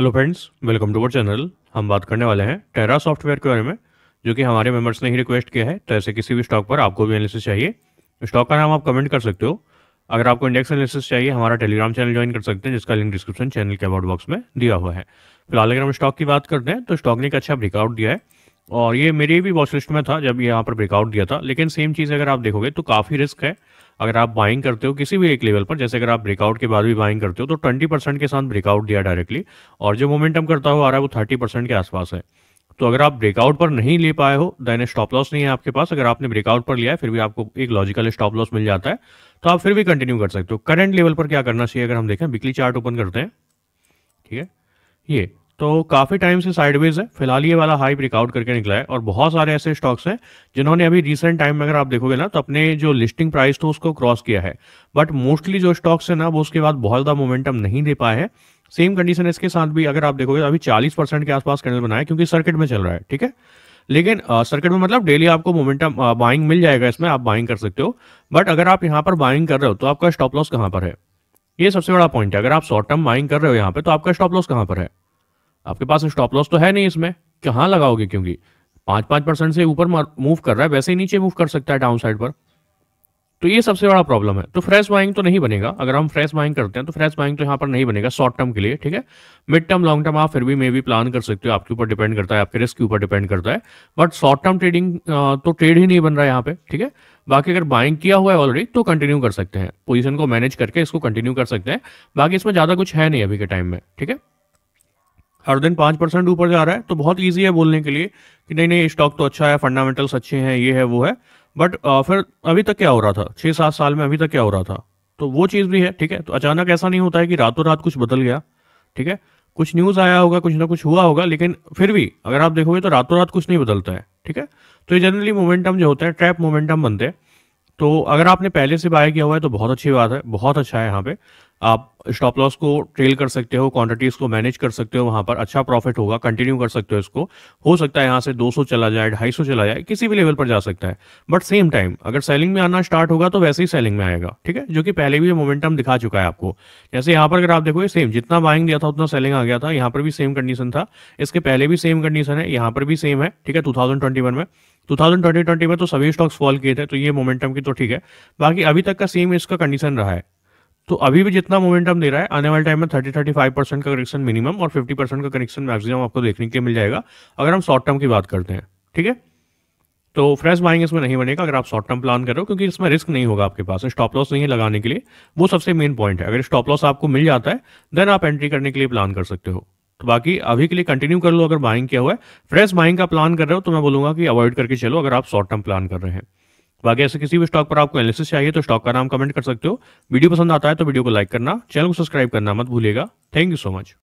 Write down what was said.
hello friends welcome to our channel हम बात करने वाले हैं टेरा सॉफ्टवेयर के बारे में जो कि हमारे मेंबर्स ने ही रिक्वेस्ट किया है तो ऐसे किसी भी स्टॉक पर आपको भी एनालिसिस चाहिए स्टॉक का नाम आप कमेंट कर सकते हो अगर आपको इंडेक्स एनालिसिस चाहिए हमारा टेलीग्राम चैनल ज्वाइन कर सकते हैं जिसका लिंक डिस्क्रिप्शन चैनल के अबाउट बॉक्स में दिया हुआ है फिलहाल अगर हम स्टॉक की बात करते हैं तो स्टॉक ने एक अच्छा ब्रेकआउट दिया है और ये मेरे भी वॉच लिस्ट में था जब यहाँ पर ब्रेकआउट दिया था लेकिन सेम चीज़ अगर आप देखोगे तो काफ़ी रिस्क है अगर आप बाइंग करते हो किसी भी एक लेवल पर जैसे अगर आप ब्रेकआउट के बाद भी बाइंग करते हो तो ट्वेंटी परसेंट के साथ ब्रेकआउट दिया डायरेक्टली और जो मोमेंटम करता हो आ रहा है वो थर्टी परसेंट के आसपास है तो अगर आप ब्रेकआउट पर नहीं ले पाए हो देन स्टॉप लॉस नहीं है आपके पास अगर आपने ब्रेकआउट पर लिया है फिर भी आपको एक लॉजिकल स्टॉप लॉस मिल जाता है तो आप फिर भी कंटिन्यू कर सकते हो करंट लेवल पर क्या करना चाहिए अगर हम देखें बिकली चार्ट ओपन करते हैं ठीक है ये तो काफ़ी टाइम से साइडवेज है फिलहाल ये वाला हाई ब्रेकआउट करके निकला है और बहुत सारे ऐसे स्टॉक्स हैं जिन्होंने अभी रिसेंट टाइम में अगर आप देखोगे ना तो अपने जो लिस्टिंग प्राइस तो उसको क्रॉस किया है बट मोस्टली जो स्टॉक्स है ना वो उसके बाद बहुत ज़्यादा मोमेंटम नहीं दे पाए हैं सेम कंडीशन इसके साथ भी अगर आप देखोगे तो अभी चालीस परसेंट के आसपास कैंडल बनाया क्योंकि सर्किट में चल रहा है ठीक है लेकिन सर्किट में मतलब डेली आपको मोमेंटम बाइंग मिल जाएगा इसमें आप बाइंग कर सकते हो बट अगर आप यहाँ पर बाइंग कर रहे हो तो आपका स्टॉप लॉस कहाँ पर है ये सबसे बड़ा पॉइंट है अगर आप शॉर्ट टर्म बाइंग कर रहे हो यहाँ पे तो आपका स्टॉप लॉस कहाँ पर है आपके पास स्टॉप तो लॉस तो है नहीं इसमें कहाँ लगाओगे क्योंकि पाँच पाँच परसेंट से ऊपर मूव कर रहा है वैसे ही नीचे मूव कर सकता है डाउन साइड पर तो ये सबसे बड़ा प्रॉब्लम है तो फ्रेश बाइंग तो नहीं बनेगा अगर हम फ्रेश बाइंग करते हैं तो फ्रेश बाइंग तो यहाँ पर नहीं बनेगा शॉर्ट टर्म के लिए ठीक है मिड टर्म लॉन्ग टर्म आप फिर भी मे भी प्लान कर सकते हो आपके ऊपर डिपेंड करता है आपके रिस्क के ऊपर डिपेंड करता है बट शॉर्ट टर्म ट्रेडिंग तो ट्रेड ही नहीं बन रहा है यहाँ पे ठीक है बाकी अगर बाइंग किया हुआ है ऑलरेडी तो कंटिन्यू कर सकते हैं पोजिशन को मैनेज करके इसको कंटिन्यू कर सकते हैं बाकी इसमें ज़्यादा कुछ है नहीं अभी के टाइम में ठीक है हर दिन पाँच परसेंट ऊपर जा रहा है तो बहुत ईजी है बोलने के लिए कि नहीं नहीं स्टॉक तो अच्छा है फंडामेंटल्स अच्छे हैं ये है वो है बट फिर अभी तक क्या हो रहा था छः सात साल में अभी तक क्या हो रहा था तो वो चीज़ भी है ठीक है तो अचानक ऐसा नहीं होता है कि रातों रात कुछ बदल गया ठीक है कुछ न्यूज़ आया होगा कुछ ना कुछ हुआ होगा लेकिन फिर भी अगर आप देखोगे तो रातों रात कुछ नहीं बदलता है ठीक है तो ये जनरली मोमेंटम जो होता है ट्रैप मोमेंटम बनते हैं तो अगर आपने पहले से बाय किया हुआ है तो बहुत अच्छी बात है बहुत अच्छा है यहाँ पे आप स्टॉप लॉस को ट्रेल कर सकते हो क्वांटिटीज को मैनेज कर सकते हो वहां पर अच्छा प्रॉफिट होगा कंटिन्यू कर सकते हो इसको हो सकता है यहाँ से 200 चला जाए 250 चला जाए किसी भी लेवल पर जा सकता है बट सेम टाइम अगर सेलिंग में आना स्टार्ट होगा तो वैसे ही सेलिंग में आएगा ठीक है जो कि पहले भी मोमेंटम दिखा चुका है आपको जैसे यहाँ पर अगर आप देखो सेम जितना बाइंग दिया था उतना सेलिंग आ गया था यहाँ पर भी सेम कंडीशन था इसके पहले भी सेम कंडीशन है यहाँ पर भी सेम है ठीक है टू में 2020 में तो सभी स्टॉक्स फॉल किए थे तो ये मोमेंटम की तो ठीक है बाकी अभी तक का सेम इसका कंडीशन रहा है तो अभी भी जितना मोमेंटम दे रहा है आने वाले टाइम में 30 35 परसेंट का करेक्शन मिनिमम और 50 परसेंट का करेक्शन मैक्सिमम आपको देखने के मिल जाएगा अगर हम शॉर्ट टर्म की बात करते हैं ठीक है तो फ्रेश बाइंग इसमें नहीं बनेगा अगर आप शॉर्ट टर्म प्लान करो क्योंकि इसमें रिस्क नहीं होगा आपके पास स्टॉप लॉस नहीं है लगाने के लिए वो सबसे मेन पॉइंट है अगर स्टॉप लॉस आपको मिल जाता है देन आप एंट्री करने के लिए प्लान कर सकते हो तो बाकी अभी के लिए कंटिन्यू कर लो अगर बाइंग किया हुआ है फ्रेश बाइंग का प्लान कर रहे हो तो मैं बोलूंगा कि अवॉइड करके चलो अगर आप शॉर्ट टर्म प्लान कर रहे हैं बाकी ऐसे किसी भी स्टॉक पर आपको एनालिसिस चाहिए तो स्टॉक का नाम कमेंट कर सकते हो वीडियो पसंद आता है तो वीडियो को लाइक करना चैनल को सब्सक्राइब करना मत भूलेगा थैंक यू सो मच